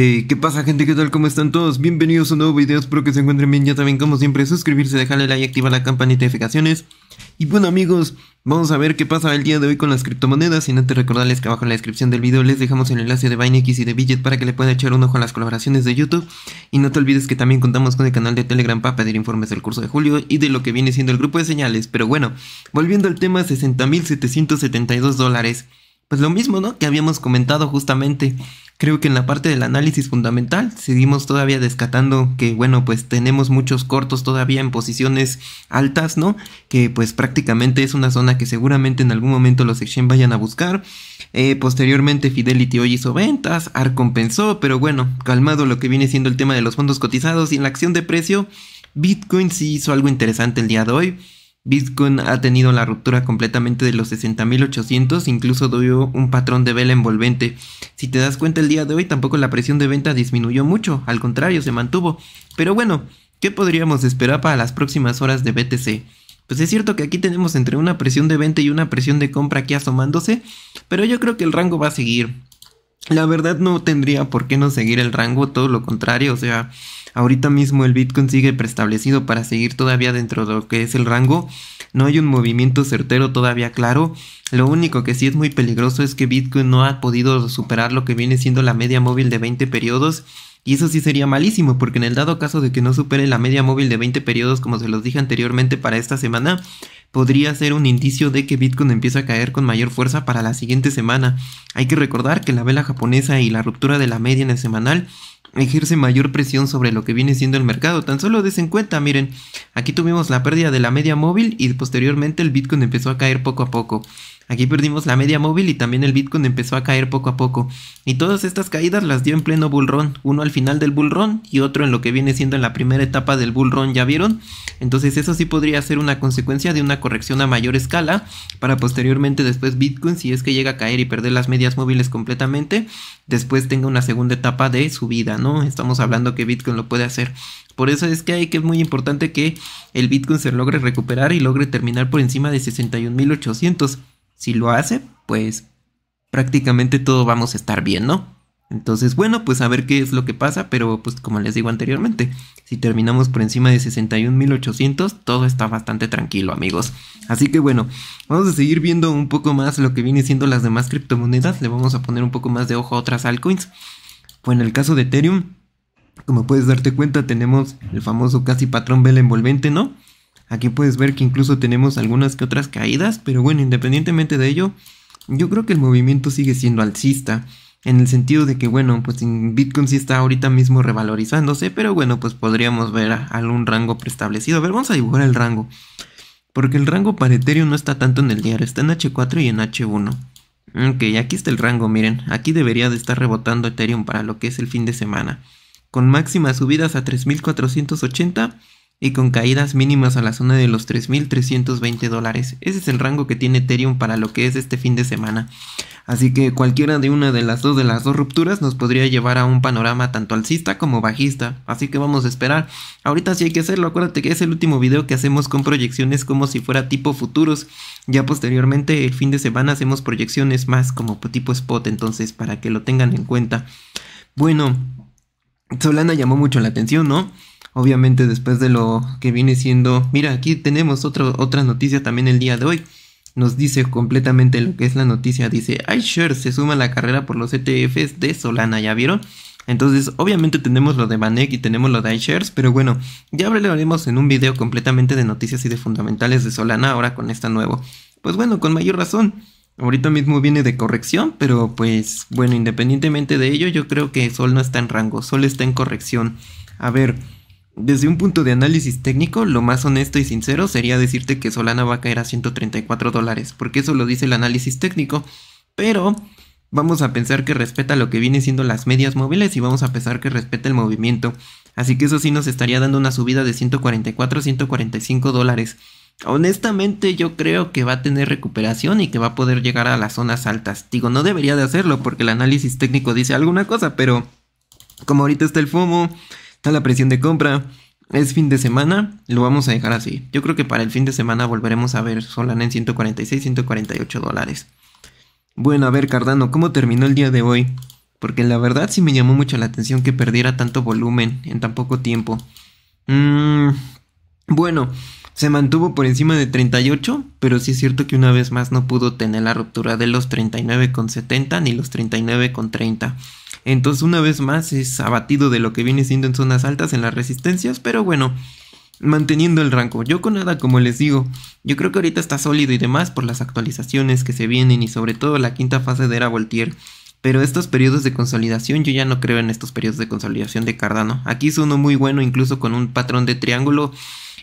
¿qué pasa gente? ¿Qué tal? ¿Cómo están todos? Bienvenidos a un nuevo video, espero que se encuentren bien, ya también como siempre, suscribirse, dejarle like, y activar la campanita de notificaciones. Y bueno amigos, vamos a ver qué pasa el día de hoy con las criptomonedas, y antes recordarles que abajo en la descripción del video les dejamos el enlace de BineX y de Billet para que le puedan echar un ojo a las colaboraciones de YouTube. Y no te olvides que también contamos con el canal de Telegram para pedir informes del curso de julio y de lo que viene siendo el grupo de señales. Pero bueno, volviendo al tema, 60.772 dólares pues lo mismo, ¿no? Que habíamos comentado justamente. Creo que en la parte del análisis fundamental seguimos todavía descatando que, bueno, pues tenemos muchos cortos todavía en posiciones altas, ¿no? Que pues prácticamente es una zona que seguramente en algún momento los exchange vayan a buscar. Eh, posteriormente Fidelity hoy hizo ventas, Arcompensó, compensó, pero bueno, calmado lo que viene siendo el tema de los fondos cotizados y en la acción de precio, Bitcoin sí hizo algo interesante el día de hoy Bitcoin ha tenido la ruptura completamente de los 60.800, incluso dio un patrón de vela envolvente. Si te das cuenta el día de hoy, tampoco la presión de venta disminuyó mucho, al contrario, se mantuvo. Pero bueno, ¿qué podríamos esperar para las próximas horas de BTC? Pues es cierto que aquí tenemos entre una presión de venta y una presión de compra aquí asomándose, pero yo creo que el rango va a seguir. La verdad no tendría por qué no seguir el rango, todo lo contrario, o sea, ahorita mismo el Bitcoin sigue preestablecido para seguir todavía dentro de lo que es el rango, no hay un movimiento certero todavía claro, lo único que sí es muy peligroso es que Bitcoin no ha podido superar lo que viene siendo la media móvil de 20 periodos, y eso sí sería malísimo, porque en el dado caso de que no supere la media móvil de 20 periodos, como se los dije anteriormente para esta semana, podría ser un indicio de que Bitcoin empieza a caer con mayor fuerza para la siguiente semana. Hay que recordar que la vela japonesa y la ruptura de la media en el semanal ejercen mayor presión sobre lo que viene siendo el mercado. Tan solo desen cuenta, miren, aquí tuvimos la pérdida de la media móvil y posteriormente el Bitcoin empezó a caer poco a poco. Aquí perdimos la media móvil y también el Bitcoin empezó a caer poco a poco. Y todas estas caídas las dio en pleno bullrun. uno al final del run y otro en lo que viene siendo en la primera etapa del run ¿ya vieron? Entonces eso sí podría ser una consecuencia de una corrección a mayor escala para posteriormente después Bitcoin, si es que llega a caer y perder las medias móviles completamente, después tenga una segunda etapa de subida, ¿no? Estamos hablando que Bitcoin lo puede hacer. Por eso es que hay que es muy importante que el Bitcoin se logre recuperar y logre terminar por encima de 61.800. Si lo hace, pues prácticamente todo vamos a estar bien, ¿no? Entonces, bueno, pues a ver qué es lo que pasa, pero pues como les digo anteriormente, si terminamos por encima de 61.800, todo está bastante tranquilo, amigos. Así que bueno, vamos a seguir viendo un poco más lo que viene siendo las demás criptomonedas, le vamos a poner un poco más de ojo a otras altcoins. Pues en el caso de Ethereum, como puedes darte cuenta, tenemos el famoso casi patrón vela envolvente, ¿no? Aquí puedes ver que incluso tenemos algunas que otras caídas, pero bueno, independientemente de ello, yo creo que el movimiento sigue siendo alcista. En el sentido de que, bueno, pues Bitcoin sí está ahorita mismo revalorizándose, pero bueno, pues podríamos ver algún rango preestablecido. A ver, vamos a dibujar el rango. Porque el rango para Ethereum no está tanto en el diario, está en H4 y en H1. Ok, aquí está el rango, miren, aquí debería de estar rebotando Ethereum para lo que es el fin de semana. Con máximas subidas a 3480 y con caídas mínimas a la zona de los 3.320 dólares. Ese es el rango que tiene Ethereum para lo que es este fin de semana. Así que cualquiera de una de las dos de las dos rupturas nos podría llevar a un panorama tanto alcista como bajista. Así que vamos a esperar. Ahorita sí hay que hacerlo. Acuérdate que es el último video que hacemos con proyecciones como si fuera tipo futuros. Ya posteriormente el fin de semana hacemos proyecciones más como tipo spot. Entonces para que lo tengan en cuenta. Bueno, Solana llamó mucho la atención, ¿no? obviamente después de lo que viene siendo, mira, aquí tenemos otra noticia también el día de hoy. Nos dice completamente lo que es la noticia. Dice, iShares se suma a la carrera por los ETFs de Solana, ¿ya vieron? Entonces, obviamente tenemos lo de Banek y tenemos lo de iShares, pero bueno, ya hablaremos en un video completamente de noticias y de fundamentales de Solana ahora con esta nuevo. Pues bueno, con mayor razón. Ahorita mismo viene de corrección, pero pues bueno, independientemente de ello, yo creo que Sol no está en rango, Sol está en corrección. A ver, desde un punto de análisis técnico, lo más honesto y sincero sería decirte que Solana va a caer a 134 dólares, porque eso lo dice el análisis técnico, pero vamos a pensar que respeta lo que viene siendo las medias móviles y vamos a pensar que respeta el movimiento. Así que eso sí nos estaría dando una subida de 144 145 dólares. Honestamente yo creo que va a tener recuperación y que va a poder llegar a las zonas altas. Digo, no debería de hacerlo porque el análisis técnico dice alguna cosa, pero como ahorita está el FOMO está la presión de compra. Es fin de semana, lo vamos a dejar así. Yo creo que para el fin de semana volveremos a ver Solan en 146, 148 dólares. Bueno, a ver Cardano, ¿cómo terminó el día de hoy? Porque la verdad sí me llamó mucho la atención que perdiera tanto volumen en tan poco tiempo. Mm, bueno, se mantuvo por encima de 38, pero sí es cierto que una vez más no pudo tener la ruptura de los 39,70 ni los 39,30. Entonces una vez más es abatido de lo que viene siendo en zonas altas en las resistencias, pero bueno, manteniendo el rango. Yo con nada, como les digo, yo creo que ahorita está sólido y demás por las actualizaciones que se vienen y sobre todo la quinta fase de era Voltier. Pero estos periodos de consolidación, yo ya no creo en estos periodos de consolidación de Cardano. Aquí es uno muy bueno, incluso con un patrón de triángulo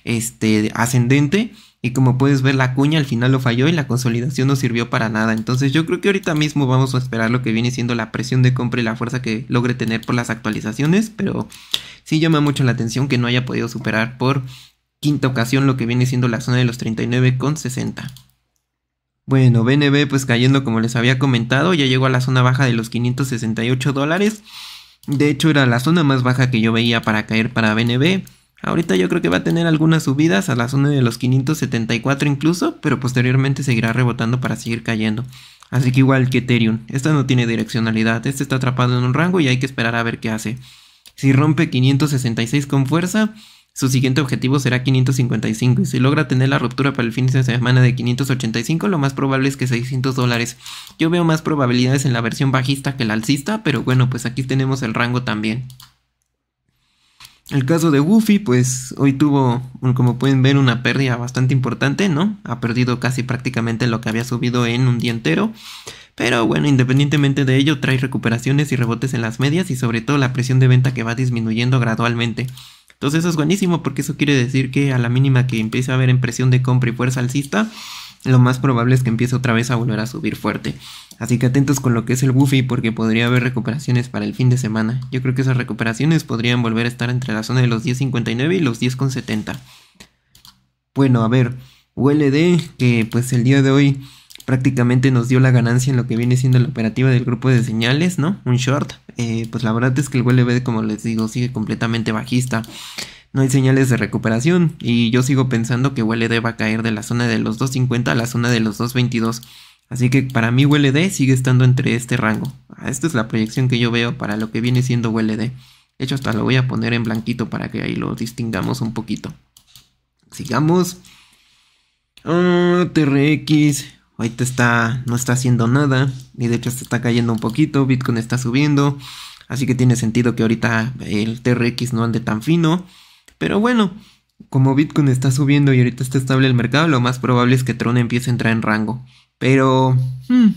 este, ascendente y como puedes ver, la cuña al final lo falló y la consolidación no sirvió para nada. Entonces yo creo que ahorita mismo vamos a esperar lo que viene siendo la presión de compra y la fuerza que logre tener por las actualizaciones. Pero sí llama mucho la atención que no haya podido superar por quinta ocasión lo que viene siendo la zona de los 39,60. Bueno, BNB pues cayendo como les había comentado, ya llegó a la zona baja de los 568 dólares. De hecho era la zona más baja que yo veía para caer para BNB. Ahorita yo creo que va a tener algunas subidas a la zona de los 574 incluso, pero posteriormente seguirá rebotando para seguir cayendo. Así que igual que Ethereum, esta no tiene direccionalidad, este está atrapado en un rango y hay que esperar a ver qué hace. Si rompe 566 con fuerza, su siguiente objetivo será 555 y si logra tener la ruptura para el fin de semana de 585, lo más probable es que 600 dólares. Yo veo más probabilidades en la versión bajista que la alcista, pero bueno, pues aquí tenemos el rango también. El caso de Wuffy pues hoy tuvo, como pueden ver, una pérdida bastante importante, ¿no? Ha perdido casi prácticamente lo que había subido en un día entero. Pero bueno, independientemente de ello, trae recuperaciones y rebotes en las medias y sobre todo la presión de venta que va disminuyendo gradualmente. Entonces eso es buenísimo porque eso quiere decir que a la mínima que empieza a haber en presión de compra y fuerza alcista, lo más probable es que empiece otra vez a volver a subir fuerte. Así que atentos con lo que es el Buffy porque podría haber recuperaciones para el fin de semana. Yo creo que esas recuperaciones podrían volver a estar entre la zona de los 10.59 y los 10.70. Bueno, a ver, ULD que pues el día de hoy prácticamente nos dio la ganancia en lo que viene siendo la operativa del grupo de señales, ¿no? Un short. Eh, pues la verdad es que el WLD, como les digo, sigue completamente bajista. No hay señales de recuperación y yo sigo pensando que ULD va a caer de la zona de los 2.50 a la zona de los 2.22. Así que para mí ULD sigue estando entre este rango. Ah, esta es la proyección que yo veo para lo que viene siendo ULD. De hecho, hasta lo voy a poner en blanquito para que ahí lo distingamos un poquito. Sigamos. Ah, TRX. Ahorita está, no está haciendo nada. Y de hecho se está cayendo un poquito. Bitcoin está subiendo. Así que tiene sentido que ahorita el TRX no ande tan fino. Pero bueno, como Bitcoin está subiendo y ahorita está estable el mercado, lo más probable es que Tron empiece a entrar en rango. Pero... Hmm,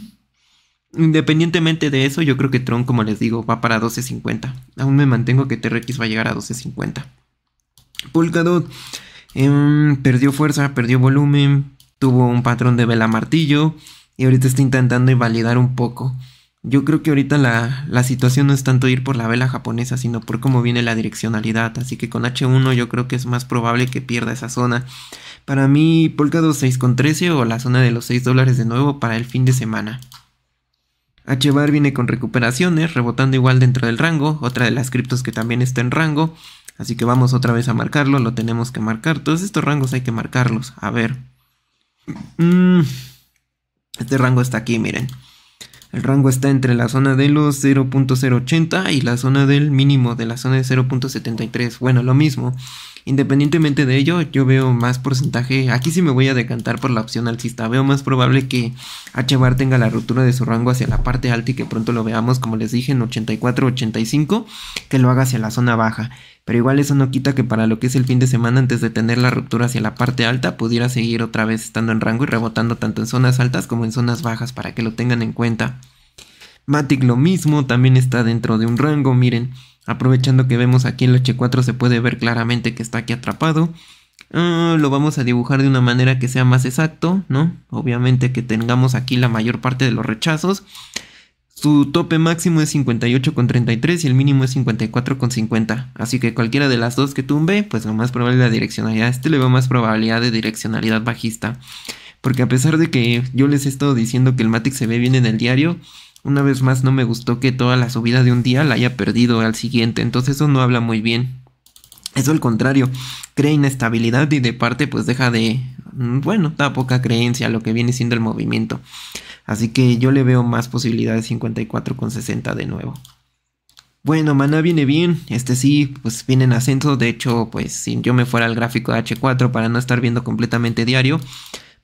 independientemente de eso, yo creo que Tron, como les digo, va para 12.50. Aún me mantengo que TRX va a llegar a 12.50. Polkadot em, perdió fuerza, perdió volumen, tuvo un patrón de vela martillo y ahorita está intentando invalidar un poco. Yo creo que ahorita la, situación no es tanto ir por la vela japonesa, sino por cómo viene la direccionalidad. Así que con H1 yo creo que es más probable que pierda esa zona. Para mí, Polkadot 6,13 o la zona de los 6 dólares de nuevo para el fin de semana. HBAR viene con recuperaciones, rebotando igual dentro del rango, otra de las criptos que también está en rango. Así que vamos otra vez a marcarlo, lo tenemos que marcar. Todos estos rangos hay que marcarlos. A ver. Mm, este rango está aquí, miren. El rango está entre la zona de los 0.080 y la zona del mínimo de la zona de 0.73. Bueno, lo mismo. Independientemente de ello, yo veo más porcentaje. Aquí sí me voy a decantar por la opción alcista. Veo más probable que HBAR tenga la ruptura de su rango hacia la parte alta y que pronto lo veamos, como les dije, en 84-85, que lo haga hacia la zona baja. Pero igual eso no quita que para lo que es el fin de semana, antes de tener la ruptura hacia la parte alta, pudiera seguir otra vez estando en rango y rebotando tanto en zonas altas como en zonas bajas, para que lo tengan en cuenta. Matic lo mismo, también está dentro de un rango, miren. Aprovechando que vemos aquí en el H4 se puede ver claramente que está aquí atrapado. Ah, lo vamos a dibujar de una manera que sea más exacto, ¿no? Obviamente que tengamos aquí la mayor parte de los rechazos. Su tope máximo es 58,33 y el mínimo es 54,50. Así que cualquiera de las dos que tumbe, pues lo más probable es la direccionalidad. Este le veo más probabilidad de direccionalidad bajista. Porque a pesar de que yo les he estado diciendo que el Matic se ve bien en el diario, una vez más no me gustó que toda la subida de un día la haya perdido al siguiente, entonces eso no habla muy bien. Eso al contrario, crea inestabilidad y de parte pues deja de, mm, bueno, da poca creencia a lo que viene siendo el movimiento. Así que yo le veo más posibilidades 54.60 de nuevo. Bueno, Maná viene bien, este sí, pues viene en ascenso, de hecho, pues si yo me fuera al gráfico de H4 para no estar viendo completamente diario,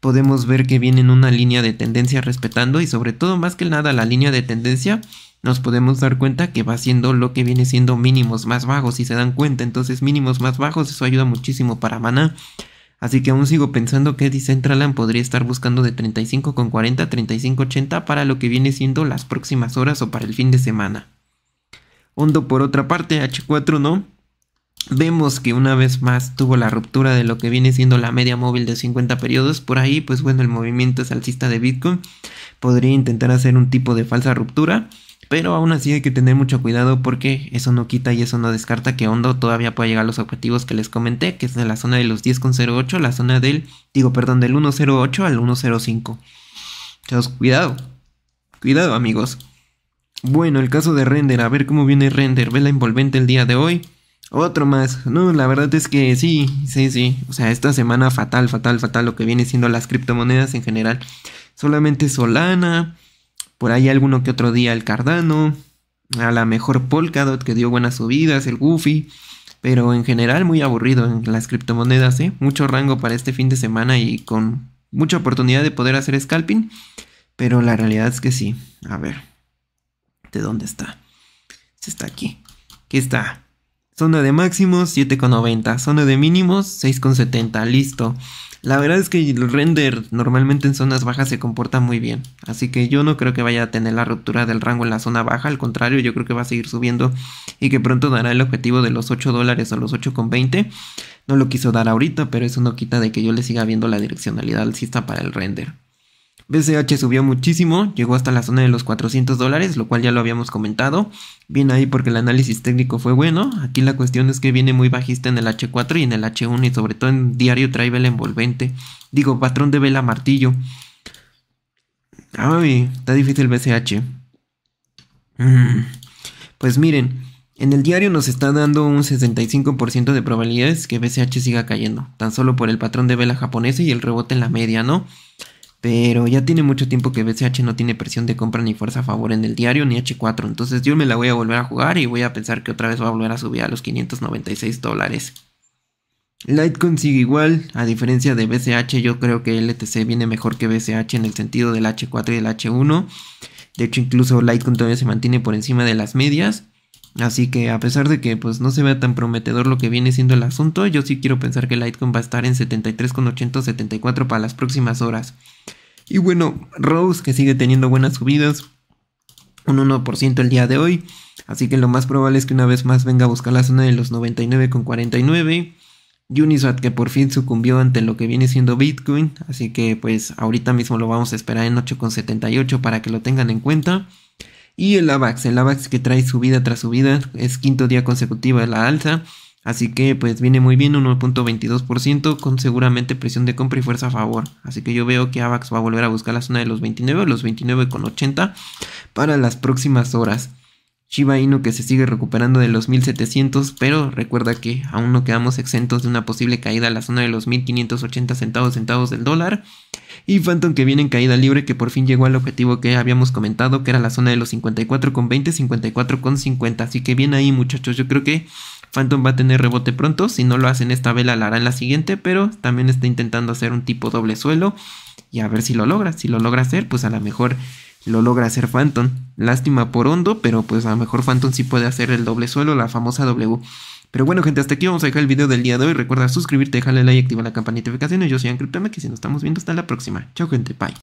podemos ver que vienen una línea de tendencia respetando y sobre todo más que nada la línea de tendencia nos podemos dar cuenta que va siendo lo que viene siendo mínimos más bajos, si se dan cuenta. Entonces, mínimos más bajos, eso ayuda muchísimo para mana Así que aún sigo pensando que Decentraland podría estar buscando de 35,40 35,80 para lo que viene siendo las próximas horas o para el fin de semana. Hondo por otra parte, H4 no, Vemos que una vez más tuvo la ruptura de lo que viene siendo la media móvil de 50 periodos. Por ahí, pues bueno, el movimiento es alcista de Bitcoin. Podría intentar hacer un tipo de falsa ruptura. Pero aún así hay que tener mucho cuidado porque eso no quita y eso no descarta que Hondo todavía pueda llegar a los objetivos que les comenté, que es de la zona de los 10.08, la zona del, digo, perdón, del 1.08 al 1.05. Entonces, cuidado. Cuidado, amigos. Bueno, el caso de Render, a ver cómo viene Render, vela envolvente el día de hoy. Otro más. No, la verdad es que sí, sí, sí. O sea, esta semana fatal, fatal, fatal lo que viene siendo las criptomonedas en general. Solamente Solana, por ahí alguno que otro día el Cardano, a la mejor Polkadot que dio buenas subidas, el Goofy. Pero en general muy aburrido en las criptomonedas, ¿eh? Mucho rango para este fin de semana y con mucha oportunidad de poder hacer scalping. Pero la realidad es que sí. A ver. ¿De dónde está? Se este está aquí. ¿qué está. Zona de máximos 7,90. Zona de mínimos 6,70. Listo. La verdad es que el render normalmente en zonas bajas se comporta muy bien. Así que yo no creo que vaya a tener la ruptura del rango en la zona baja. Al contrario, yo creo que va a seguir subiendo y que pronto dará el objetivo de los 8 dólares o los 8,20. No lo quiso dar ahorita, pero eso no quita de que yo le siga viendo la direccionalidad alcista para el render. BCH subió muchísimo, llegó hasta la zona de los 400 dólares, lo cual ya lo habíamos comentado. Viene ahí porque el análisis técnico fue bueno. Aquí la cuestión es que viene muy bajista en el H4 y en el H1 y sobre todo en diario trae vela envolvente. Digo, patrón de vela martillo. Ay, está difícil BCH. Mm. Pues miren, en el diario nos está dando un 65% de probabilidades que BCH siga cayendo, tan solo por el patrón de vela japonesa y el rebote en la media, ¿no? Pero ya tiene mucho tiempo que BCH no tiene presión de compra ni fuerza a favor en el diario ni H4. Entonces yo me la voy a volver a jugar y voy a pensar que otra vez va a volver a subir a los 596 dólares. Litecoin sigue igual, a diferencia de BCH yo creo que LTC viene mejor que BCH en el sentido del H4 y del H1. De hecho incluso Litecoin todavía se mantiene por encima de las medias. Así que a pesar de que pues no se vea tan prometedor lo que viene siendo el asunto, yo sí quiero pensar que Litecoin va a estar en 73.874 para las próximas horas. Y bueno, Rose que sigue teniendo buenas subidas, un 1% el día de hoy, así que lo más probable es que una vez más venga a buscar la zona de los 99,49. Uniswap que por fin sucumbió ante lo que viene siendo Bitcoin, así que pues ahorita mismo lo vamos a esperar en 8,78 para que lo tengan en cuenta. Y el AVAX, el AVAX que trae subida tras subida, es quinto día consecutivo de la alza. Así que pues viene muy bien, un 1.22% con seguramente presión de compra y fuerza a favor. Así que yo veo que AVAX va a volver a buscar la zona de los 29 los 29,80 para las próximas horas. Shiba Inu que se sigue recuperando de los 1700, pero recuerda que aún no quedamos exentos de una posible caída a la zona de los 1580 centavos centavos del dólar. Y Phantom que viene en caída libre que por fin llegó al objetivo que habíamos comentado, que era la zona de los 54,20, 54,50. Así que bien ahí muchachos, yo creo que Phantom va a tener rebote pronto. Si no lo hacen esta vela, la hará en la siguiente, pero también está intentando hacer un tipo doble suelo y a ver si lo logra. Si lo logra hacer, pues a lo mejor lo logra hacer Phantom. Lástima por Hondo, pero pues a lo mejor Phantom sí puede hacer el doble suelo, la famosa W. Pero bueno, gente, hasta aquí vamos a dejar el video del día de hoy. Recuerda suscribirte, dejarle like, y activar la campanita de notificaciones. Yo soy Ancryptame, y si nos estamos viendo hasta la próxima. Chao, gente, bye.